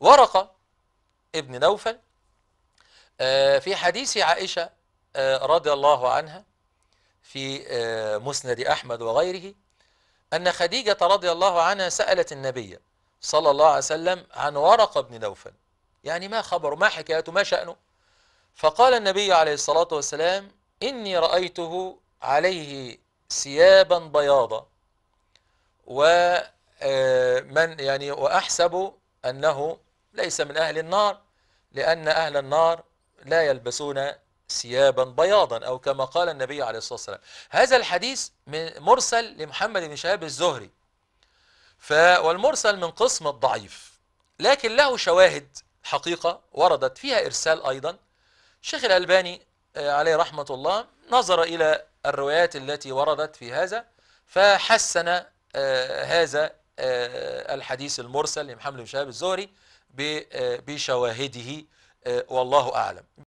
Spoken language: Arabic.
ورقة ابن نوفل آه، في حديث عائشة آه، رضي الله عنها في آه، مسند أحمد وغيره أن خديجة رضي الله عنها سألت النبي صلى الله عليه وسلم عن ورقة بن نوفل يعني ما خبره ما حكايته ما شأنه فقال النبي عليه الصلاة والسلام إني رأيته عليه ثيابا بياضا ومن يعني وأحسب أنه ليس من أهل النار لأن أهل النار لا يلبسون ثيابا بياضا أو كما قال النبي عليه الصلاة والسلام هذا الحديث مرسل لمحمد بن شهاب الزهري ف والمرسل من قسم الضعيف لكن له شواهد حقيقة وردت فيها إرسال أيضا الشيخ الألباني آه، عليه رحمة الله نظر إلى الروايات التي وردت في هذا فحسن آه، هذا آه، الحديث المرسل لمحمد بن شهاب الزهري آه، بشواهده آه، والله أعلم